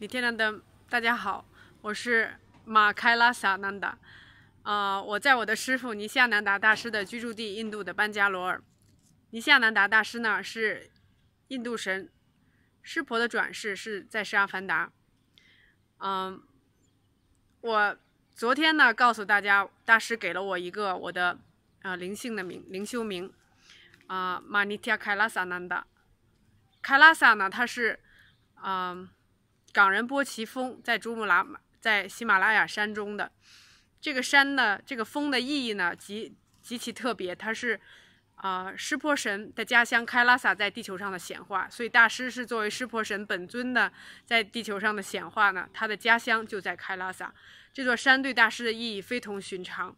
你天堂的大家好，我是马开拉萨南达，啊，我在我的师傅尼夏南达大师的居住地印度的班加罗尔。尼夏南达大师呢是印度神湿婆的转世，是在十阿凡达。嗯，我昨天呢告诉大家，大师给了我一个我的啊灵性的名灵修名，啊马尼提亚开拉萨南达。开拉萨呢，它是啊。冈仁波齐峰在珠穆朗玛，在喜马拉雅山中的这个山呢，这个峰的意义呢，极极其特别。它是啊，湿婆神的家乡开拉萨在地球上的显化，所以大师是作为湿婆神本尊的在地球上的显化呢，他的家乡就在开拉萨。这座山对大师的意义非同寻常，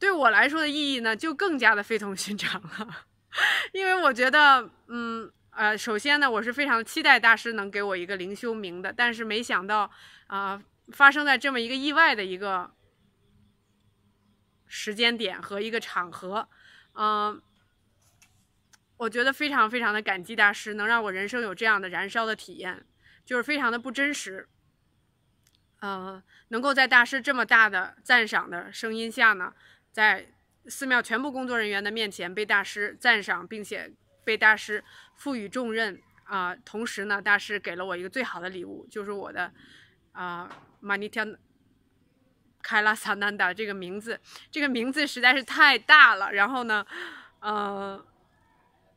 对我来说的意义呢，就更加的非同寻常了，因为我觉得，嗯。呃，首先呢，我是非常期待大师能给我一个灵修名的，但是没想到，啊，发生在这么一个意外的一个时间点和一个场合，嗯，我觉得非常非常的感激大师，能让我人生有这样的燃烧的体验，就是非常的不真实。呃，能够在大师这么大的赞赏的声音下呢，在寺庙全部工作人员的面前被大师赞赏，并且。被大师赋予重任啊，同时呢，大师给了我一个最好的礼物，就是我的啊，Manitian Kalasanda 这个名字。这个名字实在是太大了，然后呢，嗯，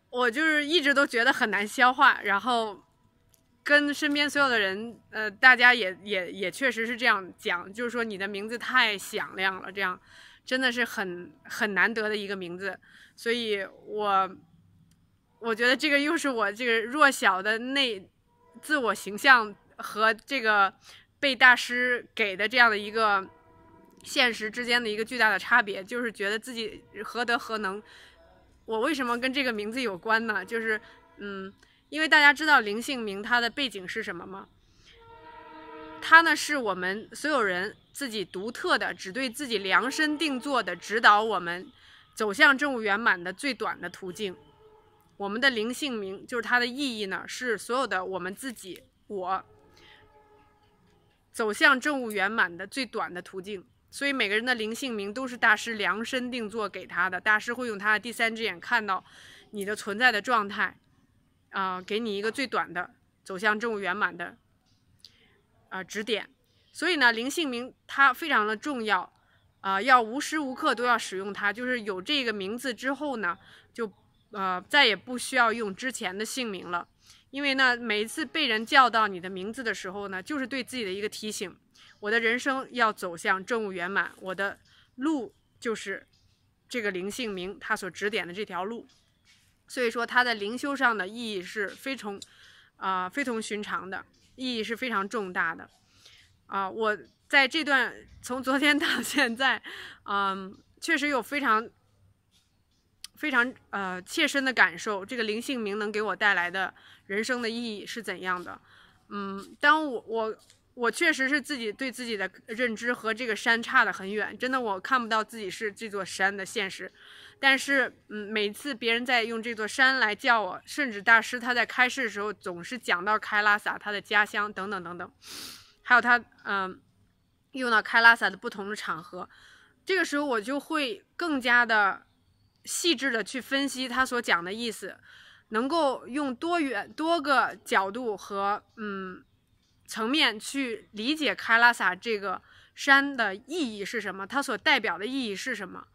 我就是一直都觉得很难消化。然后跟身边所有的人，呃，大家也也也确实是这样讲，就是说你的名字太响亮了，这样真的是很很难得的一个名字，所以我。我觉得这个又是我这个弱小的内自我形象和这个被大师给的这样的一个现实之间的一个巨大的差别，就是觉得自己何德何能？我为什么跟这个名字有关呢？就是嗯，因为大家知道灵性名它的背景是什么吗？它呢是我们所有人自己独特的、只对自己量身定做的、指导我们走向正悟圆满的最短的途径。我们的灵性名就是它的意义呢，是所有的我们自己我走向正悟圆满的最短的途径。所以每个人的灵性名都是大师量身定做给他的，大师会用他的第三只眼看到你的存在的状态，啊，给你一个最短的走向正悟圆满的啊指点。所以呢，灵性名它非常的重要啊，要无时无刻都要使用它。就是有这个名字之后呢，就。呃，再也不需要用之前的姓名了，因为呢，每一次被人叫到你的名字的时候呢，就是对自己的一个提醒。我的人生要走向正悟圆满，我的路就是这个灵姓名他所指点的这条路。所以说，他在灵修上的意义是非常啊非同寻常的，意义是非常重大的。啊，我在这段从昨天到现在，嗯，确实有非常。非常呃切身的感受，这个灵性名能给我带来的人生的意义是怎样的？嗯，当我我我确实是自己对自己的认知和这个山差的很远，真的我看不到自己是这座山的现实。但是嗯，每次别人在用这座山来叫我，甚至大师他在开示的时候总是讲到开拉萨他的家乡等等等等，还有他嗯用到开拉萨的不同的场合，这个时候我就会更加的。细致的去分析他所讲的意思，能够用多远多个角度和嗯层面去理解开拉萨这个山的意义是什么，它所代表的意义是什么，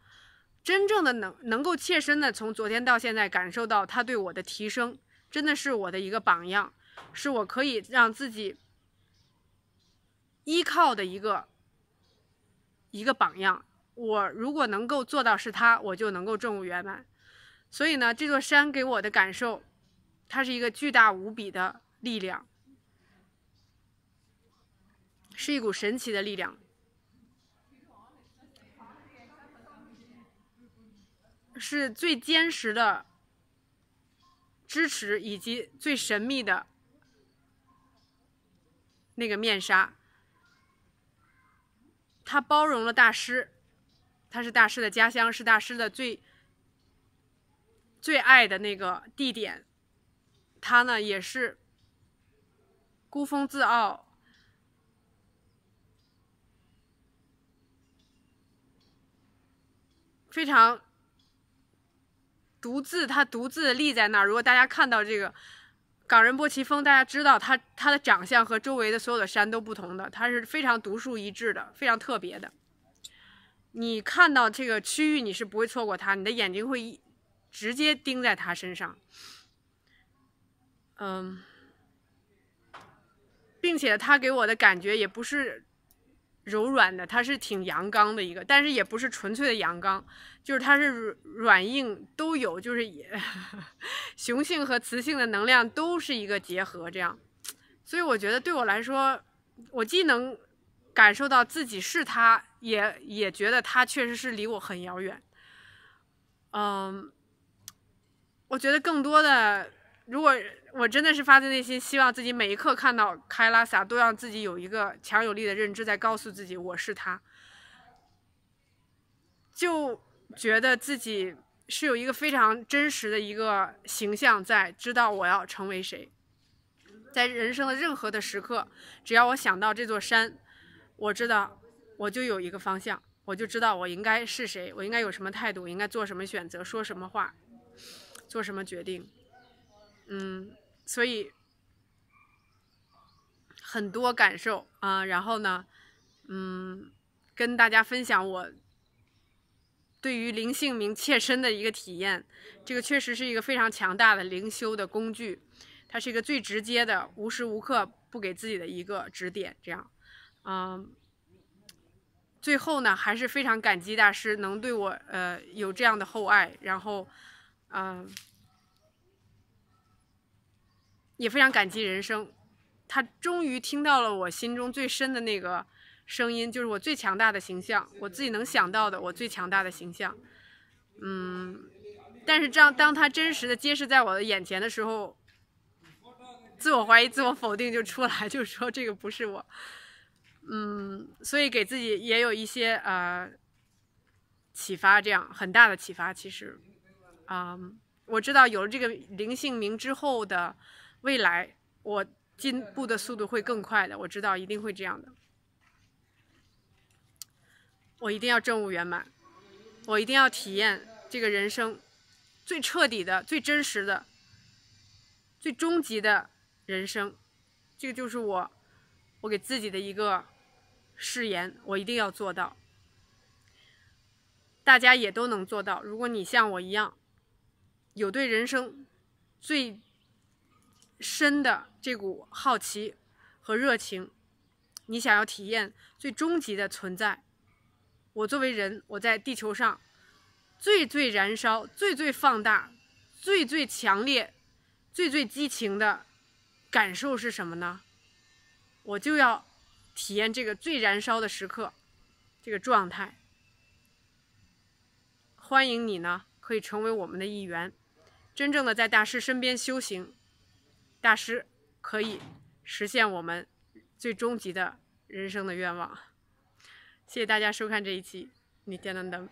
真正的能能够切身的从昨天到现在感受到他对我的提升，真的是我的一个榜样，是我可以让自己依靠的一个一个榜样。我如果能够做到是他，我就能够证悟圆满。所以呢，这座山给我的感受，它是一个巨大无比的力量，是一股神奇的力量，是最坚实的支持，以及最神秘的那个面纱。它包容了大师。它是大师的家乡，是大师的最最爱的那个地点。他呢，也是孤峰自傲，非常独自。他独自立在那儿。如果大家看到这个冈仁波齐峰，大家知道它它的长相和周围的所有的山都不同的，它是非常独树一帜的，非常特别的。你看到这个区域，你是不会错过它，你的眼睛会直接盯在它身上。嗯，并且它给我的感觉也不是柔软的，它是挺阳刚的一个，但是也不是纯粹的阳刚，就是它是软硬都有，就是也 雄性和雌性的能量都是一个结合这样。所以我觉得对我来说，我既能感受到自己是他。也也觉得他确实是离我很遥远，嗯，我觉得更多的，如果我真的是发自内心希望自己每一刻看到开拉萨，都让自己有一个强有力的认知，在告诉自己我是他，就觉得自己是有一个非常真实的一个形象在，知道我要成为谁，在人生的任何的时刻，只要我想到这座山，我知道。我就有一个方向，我就知道我应该是谁，我应该有什么态度，应该做什么选择，说什么话，做什么决定。嗯，所以很多感受啊，然后呢，嗯，跟大家分享我对于灵性明切身的一个体验。这个确实是一个非常强大的灵修的工具，它是一个最直接的，无时无刻不给自己的一个指点。这样，嗯。最后呢，还是非常感激大师能对我呃有这样的厚爱，然后，嗯，也非常感激人生，他终于听到了我心中最深的那个声音，就是我最强大的形象，我自己能想到的我最强大的形象，嗯，但是这样当他真实的揭示在我的眼前的时候，自我怀疑、自我否定就出来，就说这个不是我。嗯，所以给自己也有一些呃启发，这样很大的启发。其实，啊，我知道有了这个灵性名之后的未来，我进步的速度会更快的。我知道一定会这样的。我一定要证悟圆满，我一定要体验这个人生最彻底的、最真实的、最终极的人生。这个就是我，我给自己的一个。誓言，我一定要做到。大家也都能做到。如果你像我一样，有对人生最深的这股好奇和热情，你想要体验最终极的存在。我作为人，我在地球上最最燃烧、最最放大、最最强烈、最最激情的感受是什么呢？我就要。体验这个最燃烧的时刻，这个状态。欢迎你呢，可以成为我们的一员，真正的在大师身边修行，大师可以实现我们最终极的人生的愿望。谢谢大家收看这一期《你点亮灯》。